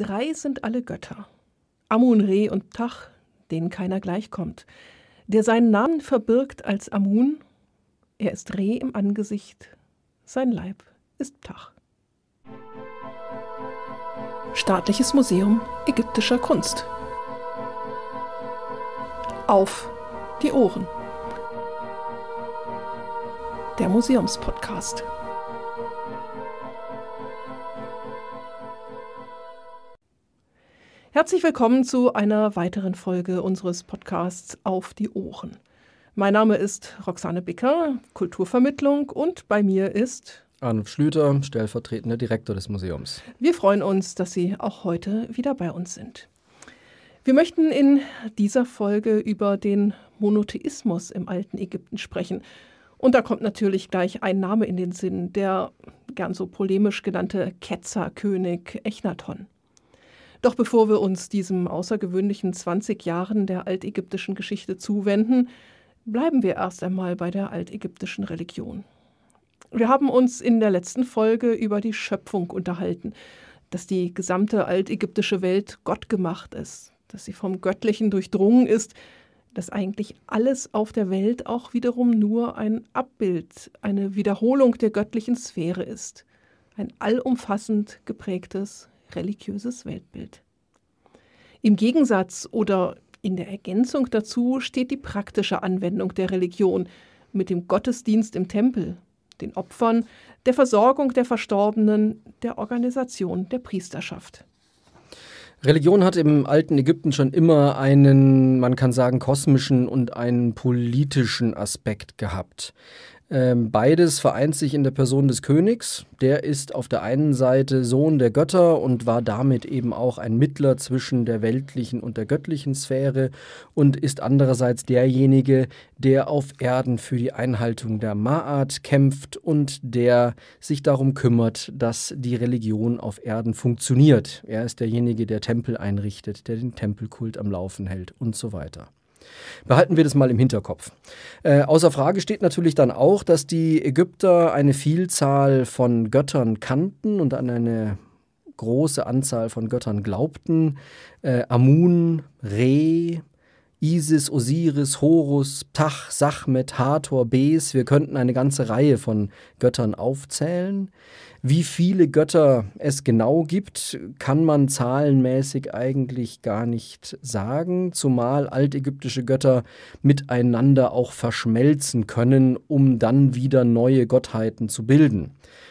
Drei sind alle Götter. Amun, Re und Ptach, denen keiner gleichkommt. Der seinen Namen verbirgt als Amun, er ist Re im Angesicht, sein Leib ist Ptach. Staatliches Museum ägyptischer Kunst. Auf die Ohren. Der Museumspodcast. Herzlich willkommen zu einer weiteren Folge unseres Podcasts Auf die Ohren. Mein Name ist Roxane Bicker, Kulturvermittlung und bei mir ist Arnulf Schlüter, stellvertretender Direktor des Museums. Wir freuen uns, dass Sie auch heute wieder bei uns sind. Wir möchten in dieser Folge über den Monotheismus im alten Ägypten sprechen. Und da kommt natürlich gleich ein Name in den Sinn, der gern so polemisch genannte Ketzerkönig Echnaton. Doch bevor wir uns diesem außergewöhnlichen 20 Jahren der altägyptischen Geschichte zuwenden, bleiben wir erst einmal bei der altägyptischen Religion. Wir haben uns in der letzten Folge über die Schöpfung unterhalten, dass die gesamte altägyptische Welt Gott gemacht ist, dass sie vom Göttlichen durchdrungen ist, dass eigentlich alles auf der Welt auch wiederum nur ein Abbild, eine Wiederholung der göttlichen Sphäre ist, ein allumfassend geprägtes religiöses Weltbild. Im Gegensatz oder in der Ergänzung dazu steht die praktische Anwendung der Religion mit dem Gottesdienst im Tempel, den Opfern, der Versorgung der Verstorbenen, der Organisation der Priesterschaft. Religion hat im alten Ägypten schon immer einen, man kann sagen, kosmischen und einen politischen Aspekt gehabt. Ähm, beides vereint sich in der Person des Königs. Der ist auf der einen Seite Sohn der Götter und war damit eben auch ein Mittler zwischen der weltlichen und der göttlichen Sphäre und ist andererseits derjenige, der auf Erden für die Einhaltung der Ma'at kämpft und der sich darum kümmert, dass die Religion auf Erden funktioniert. Er ist derjenige, der Tempel einrichtet, der den Tempelkult am Laufen hält und so weiter. Behalten wir das mal im Hinterkopf. Äh, außer Frage steht natürlich dann auch, dass die Ägypter eine Vielzahl von Göttern kannten und an eine große Anzahl von Göttern glaubten. Äh, Amun, Re, Isis, Osiris, Horus, Ptah, Sachmet, Hathor, Bes, wir könnten eine ganze Reihe von Göttern aufzählen. Wie viele Götter es genau gibt, kann man zahlenmäßig eigentlich gar nicht sagen, zumal altägyptische Götter miteinander auch verschmelzen können, um dann wieder neue Gottheiten zu bilden.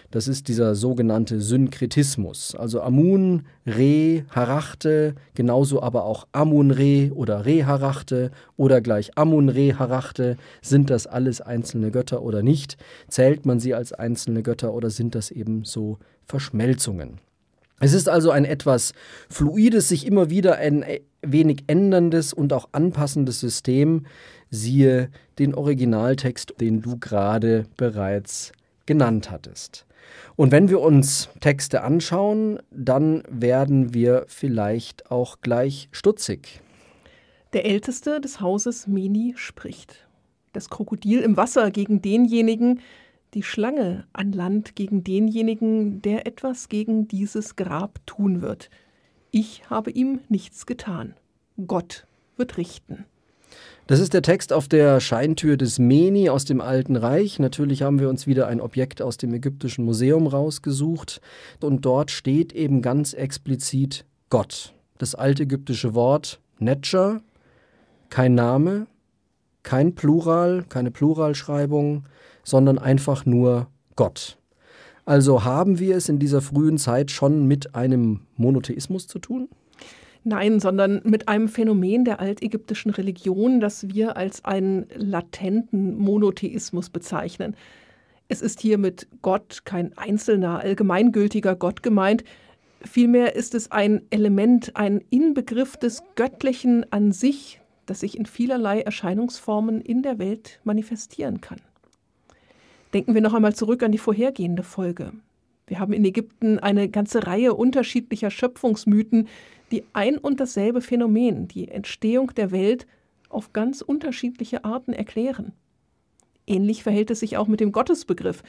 Das ist dieser sogenannte Synkretismus. Also Amun, Re, Harachte, genauso aber auch Amun Re oder Re Harachte oder gleich Amun Re Harachte. Sind das alles einzelne Götter oder nicht? Zählt man sie als einzelne Götter oder sind das eben so Verschmelzungen? Es ist also ein etwas fluides, sich immer wieder ein wenig änderndes und auch anpassendes System. Siehe den Originaltext, den du gerade bereits genannt hattest. Und wenn wir uns Texte anschauen, dann werden wir vielleicht auch gleich stutzig. Der Älteste des Hauses Meni spricht. Das Krokodil im Wasser gegen denjenigen, die Schlange an Land gegen denjenigen, der etwas gegen dieses Grab tun wird. Ich habe ihm nichts getan. Gott wird richten. Das ist der Text auf der Scheintür des Meni aus dem Alten Reich. Natürlich haben wir uns wieder ein Objekt aus dem Ägyptischen Museum rausgesucht. Und dort steht eben ganz explizit Gott. Das altägyptische Wort Netscher, kein Name, kein Plural, keine Pluralschreibung, sondern einfach nur Gott. Also haben wir es in dieser frühen Zeit schon mit einem Monotheismus zu tun? Nein, sondern mit einem Phänomen der altägyptischen Religion, das wir als einen latenten Monotheismus bezeichnen. Es ist hier mit Gott kein einzelner, allgemeingültiger Gott gemeint, vielmehr ist es ein Element, ein Inbegriff des Göttlichen an sich, das sich in vielerlei Erscheinungsformen in der Welt manifestieren kann. Denken wir noch einmal zurück an die vorhergehende Folge. Wir haben in Ägypten eine ganze Reihe unterschiedlicher Schöpfungsmythen, die ein und dasselbe Phänomen, die Entstehung der Welt, auf ganz unterschiedliche Arten erklären. Ähnlich verhält es sich auch mit dem Gottesbegriff.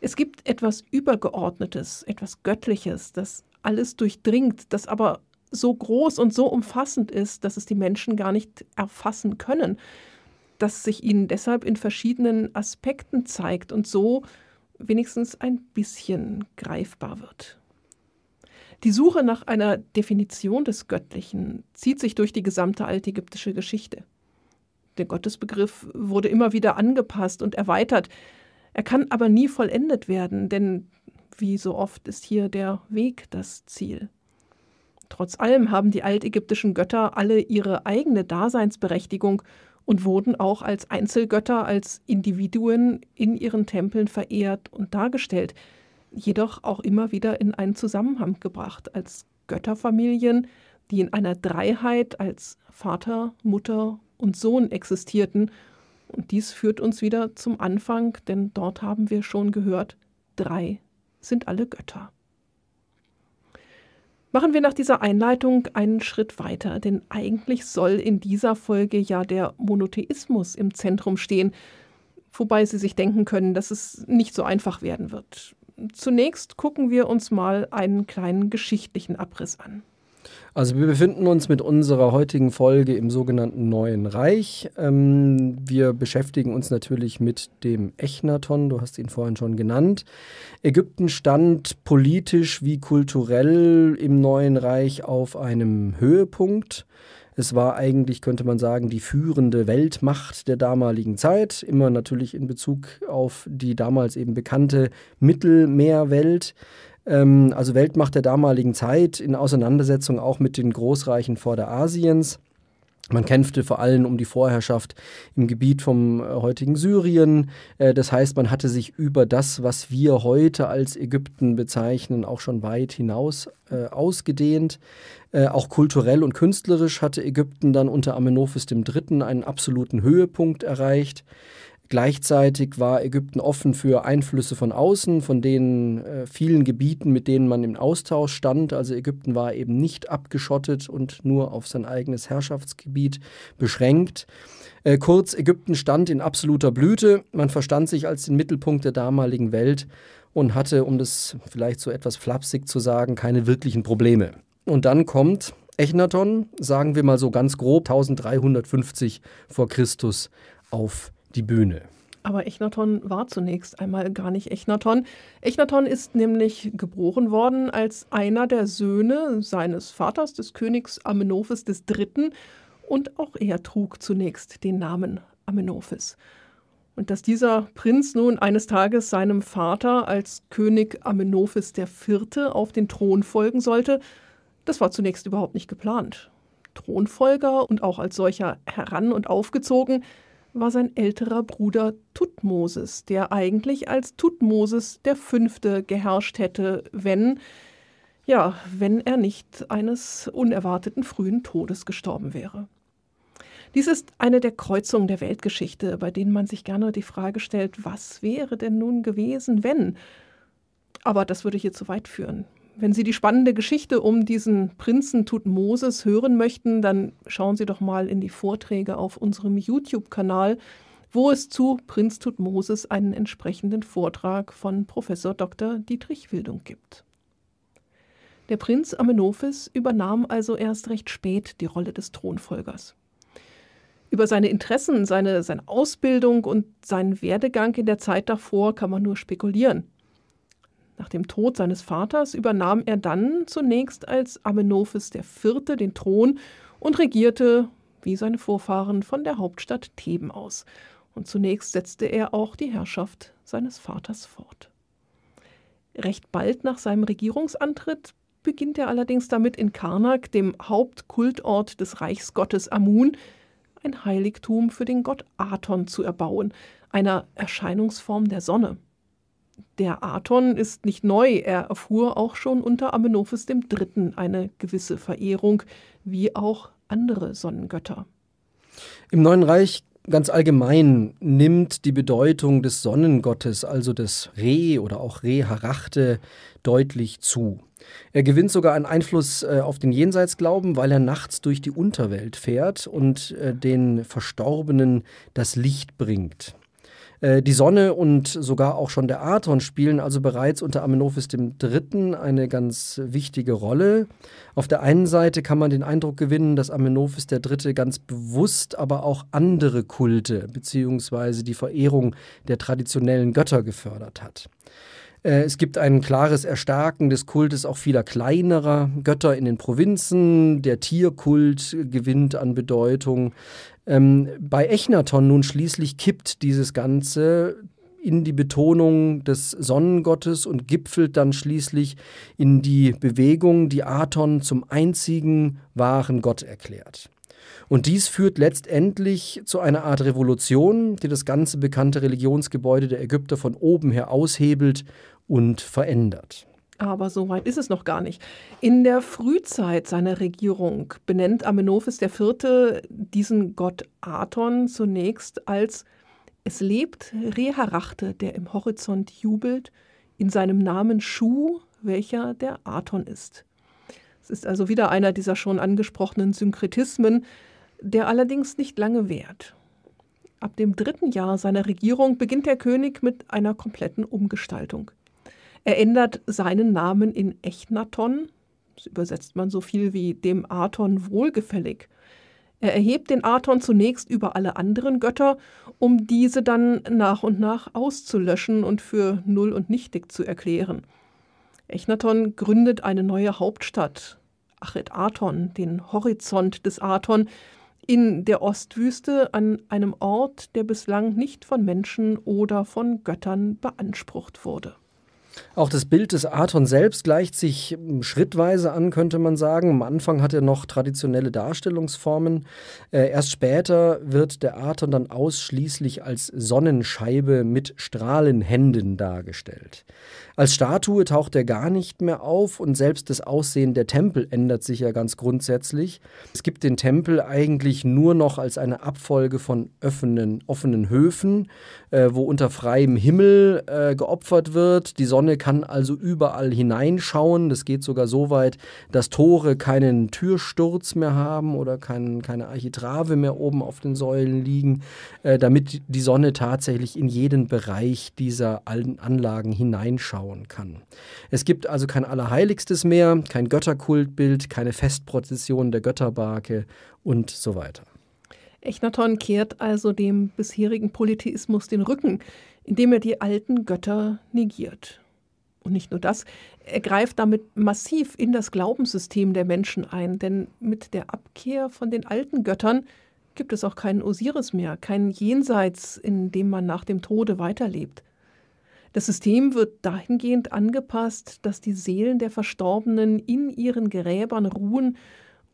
Es gibt etwas Übergeordnetes, etwas Göttliches, das alles durchdringt, das aber so groß und so umfassend ist, dass es die Menschen gar nicht erfassen können, das sich ihnen deshalb in verschiedenen Aspekten zeigt und so wenigstens ein bisschen greifbar wird. Die Suche nach einer Definition des Göttlichen zieht sich durch die gesamte altägyptische Geschichte. Der Gottesbegriff wurde immer wieder angepasst und erweitert. Er kann aber nie vollendet werden, denn wie so oft ist hier der Weg das Ziel. Trotz allem haben die altägyptischen Götter alle ihre eigene Daseinsberechtigung und wurden auch als Einzelgötter, als Individuen in ihren Tempeln verehrt und dargestellt jedoch auch immer wieder in einen Zusammenhang gebracht als Götterfamilien, die in einer Dreiheit als Vater, Mutter und Sohn existierten. Und dies führt uns wieder zum Anfang, denn dort haben wir schon gehört, drei sind alle Götter. Machen wir nach dieser Einleitung einen Schritt weiter, denn eigentlich soll in dieser Folge ja der Monotheismus im Zentrum stehen, wobei Sie sich denken können, dass es nicht so einfach werden wird. Zunächst gucken wir uns mal einen kleinen geschichtlichen Abriss an. Also wir befinden uns mit unserer heutigen Folge im sogenannten Neuen Reich. Ähm, wir beschäftigen uns natürlich mit dem Echnaton, du hast ihn vorhin schon genannt. Ägypten stand politisch wie kulturell im Neuen Reich auf einem Höhepunkt. Es war eigentlich, könnte man sagen, die führende Weltmacht der damaligen Zeit, immer natürlich in Bezug auf die damals eben bekannte Mittelmeerwelt ähm, also Weltmacht der damaligen Zeit in Auseinandersetzung auch mit den Großreichen Vorderasiens. Man kämpfte vor allem um die Vorherrschaft im Gebiet vom äh, heutigen Syrien. Äh, das heißt, man hatte sich über das, was wir heute als Ägypten bezeichnen, auch schon weit hinaus äh, ausgedehnt. Auch kulturell und künstlerisch hatte Ägypten dann unter Amenophis III. einen absoluten Höhepunkt erreicht. Gleichzeitig war Ägypten offen für Einflüsse von außen, von den äh, vielen Gebieten, mit denen man im Austausch stand. Also Ägypten war eben nicht abgeschottet und nur auf sein eigenes Herrschaftsgebiet beschränkt. Äh, kurz, Ägypten stand in absoluter Blüte. Man verstand sich als den Mittelpunkt der damaligen Welt und hatte, um das vielleicht so etwas flapsig zu sagen, keine wirklichen Probleme. Und dann kommt Echnaton, sagen wir mal so ganz grob, 1350 vor Christus auf die Bühne. Aber Echnaton war zunächst einmal gar nicht Echnaton. Echnaton ist nämlich geboren worden als einer der Söhne seines Vaters, des Königs Amenophis III. Und auch er trug zunächst den Namen Amenophis. Und dass dieser Prinz nun eines Tages seinem Vater als König Amenophis IV. auf den Thron folgen sollte, das war zunächst überhaupt nicht geplant. Thronfolger und auch als solcher heran und aufgezogen, war sein älterer Bruder Tutmosis, der eigentlich als Tutmosis der Fünfte geherrscht hätte, wenn, ja, wenn er nicht eines unerwarteten frühen Todes gestorben wäre. Dies ist eine der Kreuzungen der Weltgeschichte, bei denen man sich gerne die Frage stellt, was wäre denn nun gewesen, wenn? Aber das würde hier zu weit führen. Wenn Sie die spannende Geschichte um diesen Prinzen Tutmosis hören möchten, dann schauen Sie doch mal in die Vorträge auf unserem YouTube-Kanal, wo es zu Prinz Tutmosis einen entsprechenden Vortrag von Professor Dr. Dietrich Wildung gibt. Der Prinz Amenophis übernahm also erst recht spät die Rolle des Thronfolgers. Über seine Interessen, seine, seine Ausbildung und seinen Werdegang in der Zeit davor kann man nur spekulieren. Nach dem Tod seines Vaters übernahm er dann zunächst als Amenophis IV. den Thron und regierte, wie seine Vorfahren, von der Hauptstadt Theben aus. Und zunächst setzte er auch die Herrschaft seines Vaters fort. Recht bald nach seinem Regierungsantritt beginnt er allerdings damit, in Karnak, dem Hauptkultort des Reichsgottes Amun, ein Heiligtum für den Gott Aton zu erbauen, einer Erscheinungsform der Sonne. Der Aton ist nicht neu, er erfuhr auch schon unter Amenophis III. eine gewisse Verehrung, wie auch andere Sonnengötter. Im Neuen Reich ganz allgemein nimmt die Bedeutung des Sonnengottes, also des Re oder auch Re-Harachte, deutlich zu. Er gewinnt sogar einen Einfluss äh, auf den Jenseitsglauben, weil er nachts durch die Unterwelt fährt und äh, den Verstorbenen das Licht bringt. Äh, die Sonne und sogar auch schon der Aton spielen also bereits unter Amenophis III. eine ganz wichtige Rolle. Auf der einen Seite kann man den Eindruck gewinnen, dass Amenophis III. ganz bewusst aber auch andere Kulte bzw. die Verehrung der traditionellen Götter gefördert hat. Äh, es gibt ein klares Erstarken des Kultes auch vieler kleinerer Götter in den Provinzen. Der Tierkult gewinnt an Bedeutung. Ähm, bei Echnaton nun schließlich kippt dieses Ganze in die Betonung des Sonnengottes und gipfelt dann schließlich in die Bewegung, die Aton zum einzigen wahren Gott erklärt. Und dies führt letztendlich zu einer Art Revolution, die das ganze bekannte Religionsgebäude der Ägypter von oben her aushebelt und verändert. Aber so weit ist es noch gar nicht. In der Frühzeit seiner Regierung benennt Amenophis IV. diesen Gott Aton zunächst als es lebt Reharachte, der im Horizont jubelt, in seinem Namen Schuh, welcher der Aton ist. Es ist also wieder einer dieser schon angesprochenen Synkretismen, der allerdings nicht lange währt. Ab dem dritten Jahr seiner Regierung beginnt der König mit einer kompletten Umgestaltung. Er ändert seinen Namen in Echnaton, das übersetzt man so viel wie dem Aton wohlgefällig. Er erhebt den Aton zunächst über alle anderen Götter, um diese dann nach und nach auszulöschen und für null und nichtig zu erklären. Echnaton gründet eine neue Hauptstadt, Achet Aton, den Horizont des Aton, in der Ostwüste an einem Ort, der bislang nicht von Menschen oder von Göttern beansprucht wurde. Auch das Bild des Aton selbst gleicht sich hm, schrittweise an, könnte man sagen. Am Anfang hat er noch traditionelle Darstellungsformen. Äh, erst später wird der Aton dann ausschließlich als Sonnenscheibe mit Strahlenhänden dargestellt. Als Statue taucht er gar nicht mehr auf und selbst das Aussehen der Tempel ändert sich ja ganz grundsätzlich. Es gibt den Tempel eigentlich nur noch als eine Abfolge von offenen, offenen Höfen, äh, wo unter freiem Himmel äh, geopfert wird. Die Sonne Sonne kann also überall hineinschauen. Das geht sogar so weit, dass Tore keinen Türsturz mehr haben oder kein, keine Architrave mehr oben auf den Säulen liegen, äh, damit die Sonne tatsächlich in jeden Bereich dieser alten Anlagen hineinschauen kann. Es gibt also kein Allerheiligstes mehr, kein Götterkultbild, keine Festprozession der Götterbarke und so weiter. Echnaton kehrt also dem bisherigen Polytheismus den Rücken, indem er die alten Götter negiert. Und nicht nur das, er greift damit massiv in das Glaubenssystem der Menschen ein, denn mit der Abkehr von den alten Göttern gibt es auch keinen Osiris mehr, keinen Jenseits, in dem man nach dem Tode weiterlebt. Das System wird dahingehend angepasst, dass die Seelen der Verstorbenen in ihren Gräbern ruhen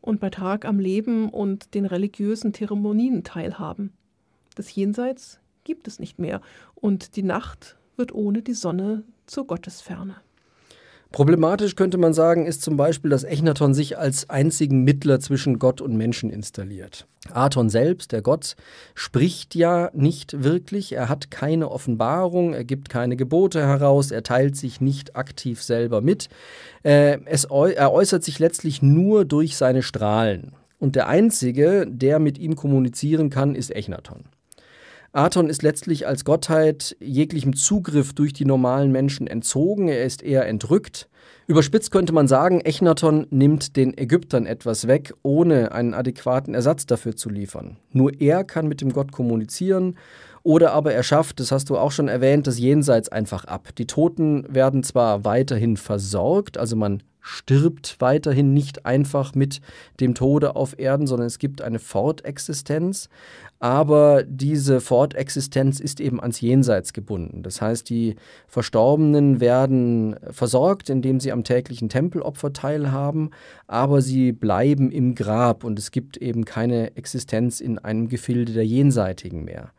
und bei Tag am Leben und den religiösen Zeremonien teilhaben. Das Jenseits gibt es nicht mehr und die Nacht wird ohne die Sonne zu Gottesferne. Problematisch könnte man sagen, ist zum Beispiel, dass Echnaton sich als einzigen Mittler zwischen Gott und Menschen installiert. Aton selbst, der Gott, spricht ja nicht wirklich, er hat keine Offenbarung, er gibt keine Gebote heraus, er teilt sich nicht aktiv selber mit, äh, er äußert sich letztlich nur durch seine Strahlen. Und der Einzige, der mit ihm kommunizieren kann, ist Echnaton. Aton ist letztlich als Gottheit jeglichem Zugriff durch die normalen Menschen entzogen, er ist eher entrückt. Überspitzt könnte man sagen, Echnaton nimmt den Ägyptern etwas weg, ohne einen adäquaten Ersatz dafür zu liefern. Nur er kann mit dem Gott kommunizieren oder aber er schafft, das hast du auch schon erwähnt, das Jenseits einfach ab. Die Toten werden zwar weiterhin versorgt, also man stirbt weiterhin nicht einfach mit dem Tode auf Erden, sondern es gibt eine Fortexistenz. Aber diese Fortexistenz ist eben ans Jenseits gebunden. Das heißt, die Verstorbenen werden versorgt, indem sie am täglichen Tempelopfer teilhaben, aber sie bleiben im Grab und es gibt eben keine Existenz in einem Gefilde der Jenseitigen mehr.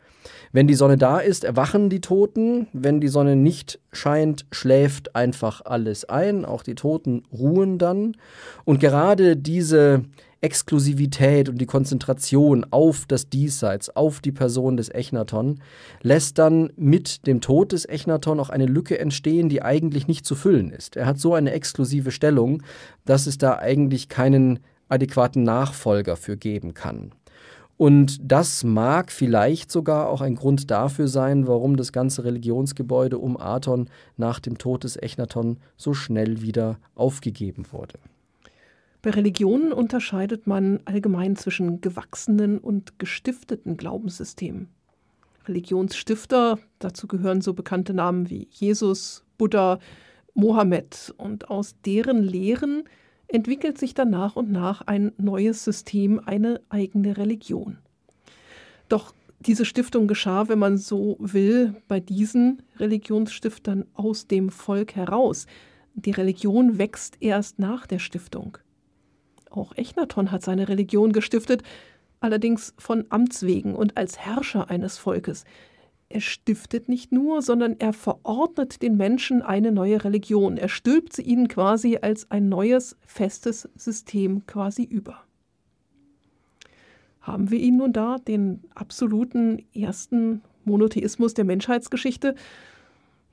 Wenn die Sonne da ist, erwachen die Toten. Wenn die Sonne nicht scheint, schläft einfach alles ein. Auch die Toten ruhen dann. Und gerade diese Exklusivität und die Konzentration auf das Diesseits, auf die Person des Echnaton, lässt dann mit dem Tod des Echnaton auch eine Lücke entstehen, die eigentlich nicht zu füllen ist. Er hat so eine exklusive Stellung, dass es da eigentlich keinen adäquaten Nachfolger für geben kann. Und das mag vielleicht sogar auch ein Grund dafür sein, warum das ganze Religionsgebäude um Aton nach dem Tod des Echnaton so schnell wieder aufgegeben wurde. Bei Religionen unterscheidet man allgemein zwischen gewachsenen und gestifteten Glaubenssystemen. Religionsstifter, dazu gehören so bekannte Namen wie Jesus, Buddha, Mohammed und aus deren Lehren entwickelt sich dann nach und nach ein neues System, eine eigene Religion. Doch diese Stiftung geschah, wenn man so will, bei diesen Religionsstiftern aus dem Volk heraus. Die Religion wächst erst nach der Stiftung. Auch Echnaton hat seine Religion gestiftet, allerdings von Amts wegen und als Herrscher eines Volkes er stiftet nicht nur, sondern er verordnet den Menschen eine neue Religion. Er stülpt sie ihnen quasi als ein neues, festes System quasi über. Haben wir ihn nun da, den absoluten ersten Monotheismus der Menschheitsgeschichte?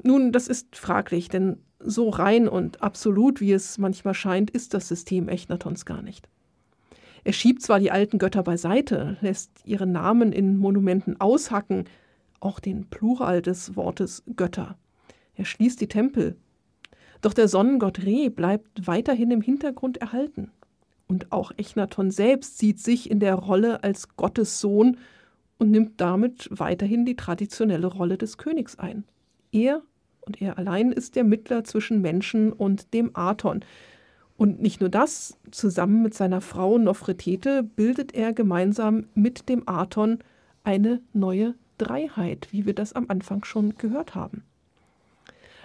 Nun, das ist fraglich, denn so rein und absolut, wie es manchmal scheint, ist das System Echnatons gar nicht. Er schiebt zwar die alten Götter beiseite, lässt ihre Namen in Monumenten aushacken, auch den Plural des Wortes Götter. Er schließt die Tempel. Doch der Sonnengott Re bleibt weiterhin im Hintergrund erhalten. Und auch Echnaton selbst sieht sich in der Rolle als Gottessohn und nimmt damit weiterhin die traditionelle Rolle des Königs ein. Er und er allein ist der Mittler zwischen Menschen und dem Aton. Und nicht nur das, zusammen mit seiner Frau Nofretete bildet er gemeinsam mit dem Aton eine neue Dreiheit, wie wir das am Anfang schon gehört haben.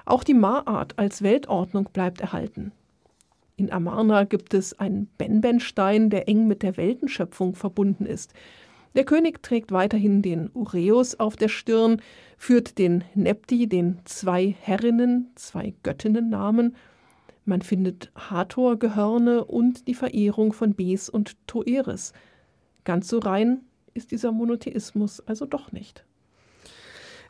Auch die Ma-Art als Weltordnung bleibt erhalten. In Amarna gibt es einen Benbenstein, der eng mit der Weltenschöpfung verbunden ist. Der König trägt weiterhin den Ureus auf der Stirn, führt den Nepti, den zwei Herrinnen, zwei Göttinnen Namen. Man findet Hathor-Gehörne und die Verehrung von Bes und Toeres. Ganz so rein ist dieser Monotheismus also doch nicht.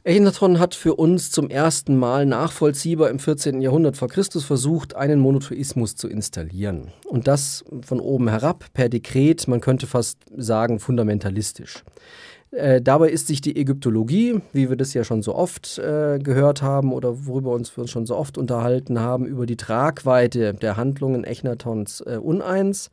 Echnaton hat für uns zum ersten Mal nachvollziehbar im 14. Jahrhundert vor Christus versucht, einen Monotheismus zu installieren. Und das von oben herab, per Dekret, man könnte fast sagen fundamentalistisch. Äh, dabei ist sich die Ägyptologie, wie wir das ja schon so oft äh, gehört haben oder worüber uns wir uns schon so oft unterhalten haben, über die Tragweite der Handlungen Echnatons äh, uneins.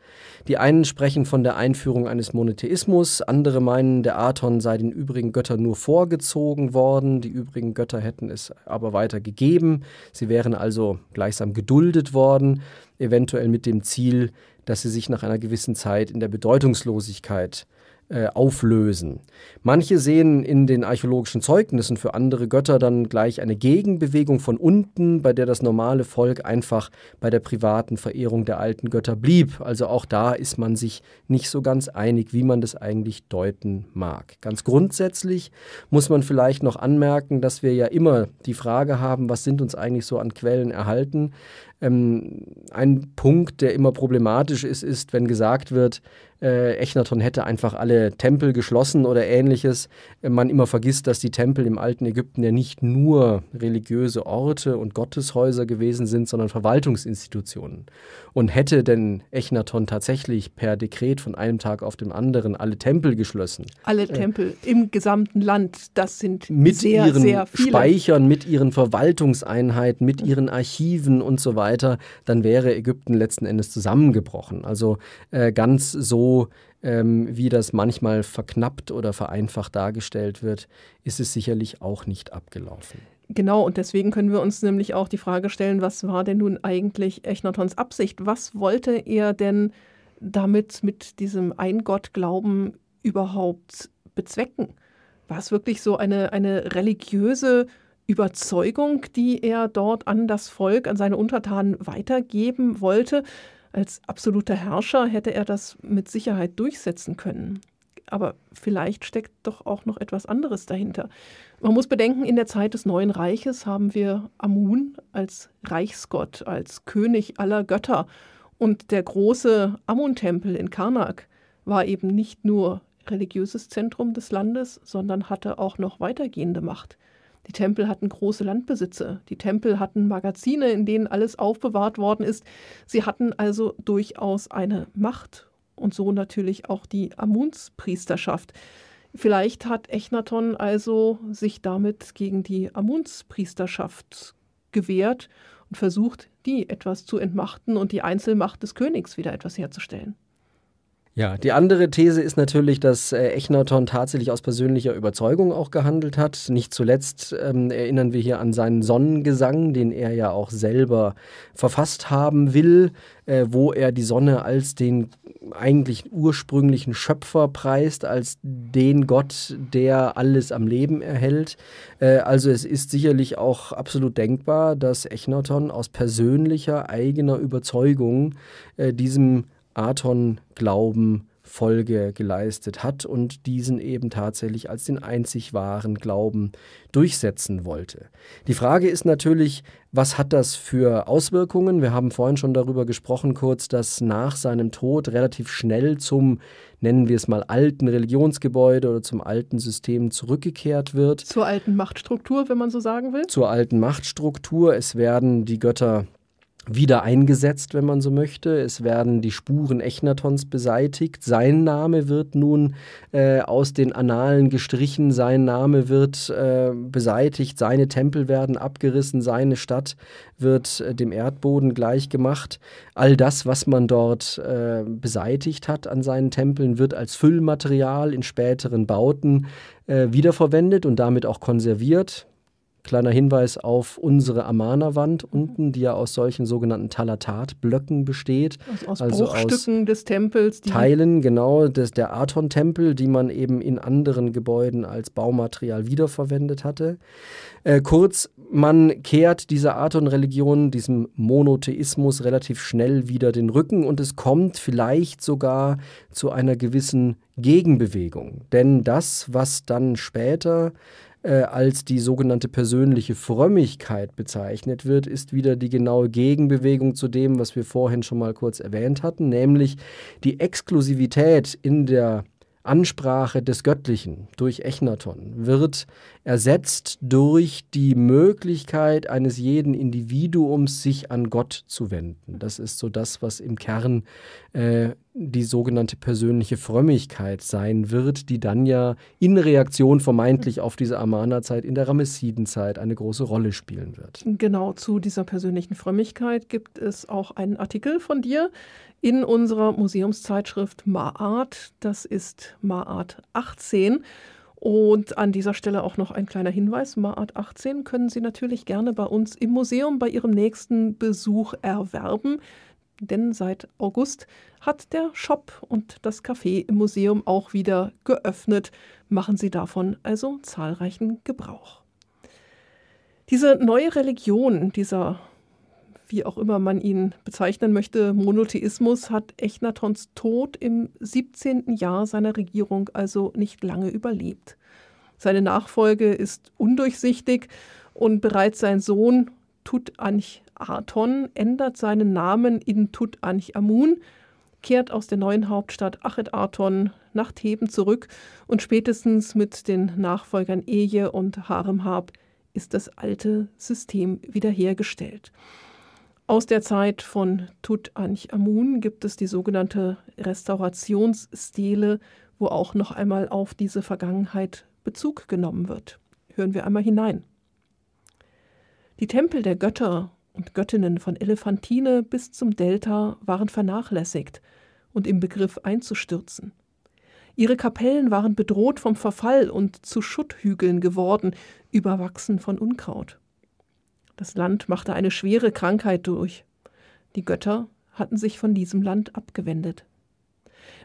Die einen sprechen von der Einführung eines Monotheismus, andere meinen, der Aton sei den übrigen Göttern nur vorgezogen worden, die übrigen Götter hätten es aber weiter gegeben, sie wären also gleichsam geduldet worden, eventuell mit dem Ziel, dass sie sich nach einer gewissen Zeit in der Bedeutungslosigkeit äh, äh, auflösen. Manche sehen in den archäologischen Zeugnissen für andere Götter dann gleich eine Gegenbewegung von unten, bei der das normale Volk einfach bei der privaten Verehrung der alten Götter blieb. Also auch da ist man sich nicht so ganz einig, wie man das eigentlich deuten mag. Ganz grundsätzlich muss man vielleicht noch anmerken, dass wir ja immer die Frage haben, was sind uns eigentlich so an Quellen erhalten. Ähm, ein Punkt, der immer problematisch ist, ist, wenn gesagt wird, äh, Echnaton hätte einfach alle Tempel geschlossen oder ähnliches. Äh, man immer vergisst, dass die Tempel im alten Ägypten ja nicht nur religiöse Orte und Gotteshäuser gewesen sind, sondern Verwaltungsinstitutionen. Und hätte denn Echnaton tatsächlich per Dekret von einem Tag auf den anderen alle Tempel geschlossen? Alle äh, Tempel äh, im gesamten Land, das sind mit sehr, ihren sehr viele. Speichern, mit ihren Verwaltungseinheiten, mit ihren Archiven und so weiter weiter, dann wäre Ägypten letzten Endes zusammengebrochen. Also äh, ganz so, ähm, wie das manchmal verknappt oder vereinfacht dargestellt wird, ist es sicherlich auch nicht abgelaufen. Genau, und deswegen können wir uns nämlich auch die Frage stellen, was war denn nun eigentlich Echnatons Absicht? Was wollte er denn damit mit diesem Eingottglauben überhaupt bezwecken? War es wirklich so eine, eine religiöse Überzeugung, die er dort an das Volk, an seine Untertanen weitergeben wollte. Als absoluter Herrscher hätte er das mit Sicherheit durchsetzen können. Aber vielleicht steckt doch auch noch etwas anderes dahinter. Man muss bedenken, in der Zeit des Neuen Reiches haben wir Amun als Reichsgott, als König aller Götter. Und der große Amun-Tempel in Karnak war eben nicht nur religiöses Zentrum des Landes, sondern hatte auch noch weitergehende Macht. Die Tempel hatten große Landbesitze, die Tempel hatten Magazine, in denen alles aufbewahrt worden ist. Sie hatten also durchaus eine Macht und so natürlich auch die Amunspriesterschaft. Vielleicht hat Echnaton also sich damit gegen die Amunspriesterschaft gewehrt und versucht, die etwas zu entmachten und die Einzelmacht des Königs wieder etwas herzustellen. Ja, die andere These ist natürlich, dass äh, Echnaton tatsächlich aus persönlicher Überzeugung auch gehandelt hat. Nicht zuletzt ähm, erinnern wir hier an seinen Sonnengesang, den er ja auch selber verfasst haben will, äh, wo er die Sonne als den eigentlich ursprünglichen Schöpfer preist, als den Gott, der alles am Leben erhält. Äh, also es ist sicherlich auch absolut denkbar, dass Echnaton aus persönlicher eigener Überzeugung äh, diesem Aton-Glauben Folge geleistet hat und diesen eben tatsächlich als den einzig wahren Glauben durchsetzen wollte. Die Frage ist natürlich, was hat das für Auswirkungen? Wir haben vorhin schon darüber gesprochen kurz, dass nach seinem Tod relativ schnell zum, nennen wir es mal, alten Religionsgebäude oder zum alten System zurückgekehrt wird. Zur alten Machtstruktur, wenn man so sagen will. Zur alten Machtstruktur. Es werden die Götter wieder eingesetzt, wenn man so möchte. Es werden die Spuren Echnatons beseitigt. Sein Name wird nun äh, aus den Annalen gestrichen, sein Name wird äh, beseitigt, seine Tempel werden abgerissen, seine Stadt wird äh, dem Erdboden gleichgemacht. All das, was man dort äh, beseitigt hat an seinen Tempeln, wird als Füllmaterial in späteren Bauten äh, wiederverwendet und damit auch konserviert. Kleiner Hinweis auf unsere Amana-Wand unten, die ja aus solchen sogenannten Talatat-Blöcken besteht. Aus, aus also Bruchstücken aus des Tempels. Teilen, genau, des, der Aton-Tempel, die man eben in anderen Gebäuden als Baumaterial wiederverwendet hatte. Äh, kurz, man kehrt dieser Aton-Religion, diesem Monotheismus relativ schnell wieder den Rücken und es kommt vielleicht sogar zu einer gewissen Gegenbewegung. Denn das, was dann später äh, als die sogenannte persönliche Frömmigkeit bezeichnet wird, ist wieder die genaue Gegenbewegung zu dem, was wir vorhin schon mal kurz erwähnt hatten, nämlich die Exklusivität in der Ansprache des Göttlichen durch Echnaton wird ersetzt durch die Möglichkeit eines jeden Individuums, sich an Gott zu wenden. Das ist so das, was im Kern äh, die sogenannte persönliche Frömmigkeit sein wird, die dann ja in Reaktion vermeintlich auf diese Amana-Zeit in der Ramessidenzeit eine große Rolle spielen wird. Genau, zu dieser persönlichen Frömmigkeit gibt es auch einen Artikel von dir, in unserer Museumszeitschrift MaArt. Das ist MaArt 18. Und an dieser Stelle auch noch ein kleiner Hinweis. Maart 18 können Sie natürlich gerne bei uns im Museum bei Ihrem nächsten Besuch erwerben. Denn seit August hat der Shop und das Café im Museum auch wieder geöffnet. Machen Sie davon also zahlreichen Gebrauch. Diese neue Religion, dieser wie auch immer man ihn bezeichnen möchte, Monotheismus hat Echnatons Tod im 17. Jahr seiner Regierung also nicht lange überlebt. Seine Nachfolge ist undurchsichtig und bereits sein Sohn Tutanchaton ändert seinen Namen in Tutanchamun, kehrt aus der neuen Hauptstadt Achet Aton nach Theben zurück und spätestens mit den Nachfolgern Eje und Haremhab ist das alte System wiederhergestellt. Aus der Zeit von Tutanchamun gibt es die sogenannte Restaurationsstele, wo auch noch einmal auf diese Vergangenheit Bezug genommen wird. Hören wir einmal hinein. Die Tempel der Götter und Göttinnen von Elefantine bis zum Delta waren vernachlässigt und im Begriff einzustürzen. Ihre Kapellen waren bedroht vom Verfall und zu Schutthügeln geworden, überwachsen von Unkraut. Das Land machte eine schwere Krankheit durch. Die Götter hatten sich von diesem Land abgewendet.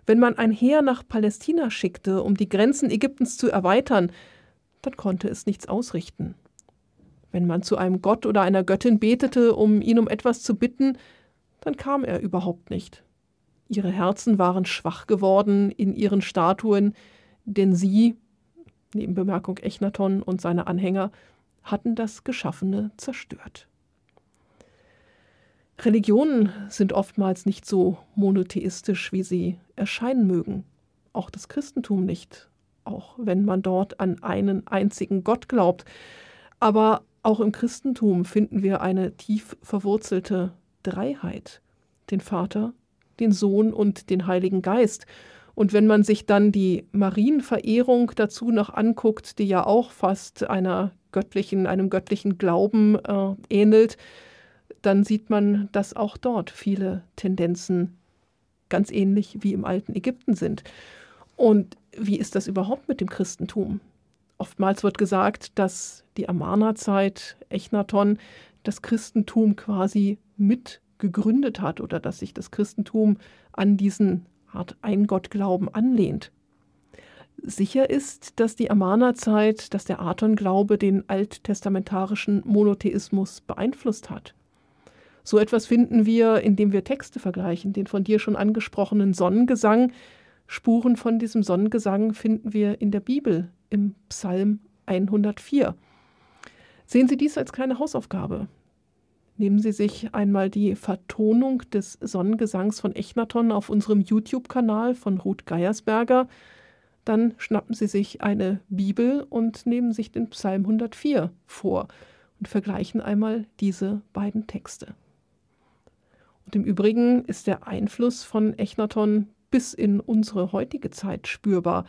Wenn man ein Heer nach Palästina schickte, um die Grenzen Ägyptens zu erweitern, dann konnte es nichts ausrichten. Wenn man zu einem Gott oder einer Göttin betete, um ihn um etwas zu bitten, dann kam er überhaupt nicht. Ihre Herzen waren schwach geworden in ihren Statuen, denn sie, neben Bemerkung Echnaton und seine Anhänger, hatten das Geschaffene zerstört. Religionen sind oftmals nicht so monotheistisch, wie sie erscheinen mögen. Auch das Christentum nicht, auch wenn man dort an einen einzigen Gott glaubt. Aber auch im Christentum finden wir eine tief verwurzelte Dreiheit, den Vater, den Sohn und den Heiligen Geist. Und wenn man sich dann die Marienverehrung dazu noch anguckt, die ja auch fast einer göttlichen, einem göttlichen Glauben äh, ähnelt, dann sieht man, dass auch dort viele Tendenzen ganz ähnlich wie im alten Ägypten sind. Und wie ist das überhaupt mit dem Christentum? Oftmals wird gesagt, dass die Amarna-Zeit, Echnaton, das Christentum quasi mit gegründet hat oder dass sich das Christentum an diesen Art Eingottglauben anlehnt sicher ist, dass die Amarna-Zeit, dass der Aton-Glaube den alttestamentarischen Monotheismus beeinflusst hat. So etwas finden wir, indem wir Texte vergleichen. Den von dir schon angesprochenen Sonnengesang, Spuren von diesem Sonnengesang finden wir in der Bibel, im Psalm 104. Sehen Sie dies als kleine Hausaufgabe. Nehmen Sie sich einmal die Vertonung des Sonnengesangs von Echnaton auf unserem YouTube-Kanal von Ruth Geiersberger dann schnappen Sie sich eine Bibel und nehmen sich den Psalm 104 vor und vergleichen einmal diese beiden Texte. Und im Übrigen ist der Einfluss von Echnaton bis in unsere heutige Zeit spürbar.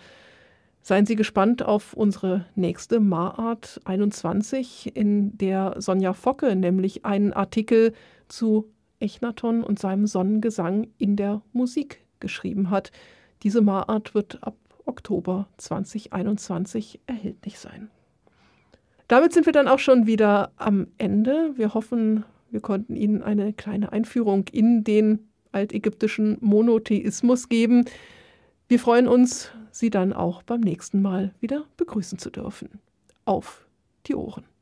Seien Sie gespannt auf unsere nächste Maart 21, in der Sonja Focke nämlich einen Artikel zu Echnaton und seinem Sonnengesang in der Musik geschrieben hat. Diese Maart wird ab Oktober 2021 erhältlich sein. Damit sind wir dann auch schon wieder am Ende. Wir hoffen, wir konnten Ihnen eine kleine Einführung in den altägyptischen Monotheismus geben. Wir freuen uns, Sie dann auch beim nächsten Mal wieder begrüßen zu dürfen. Auf die Ohren!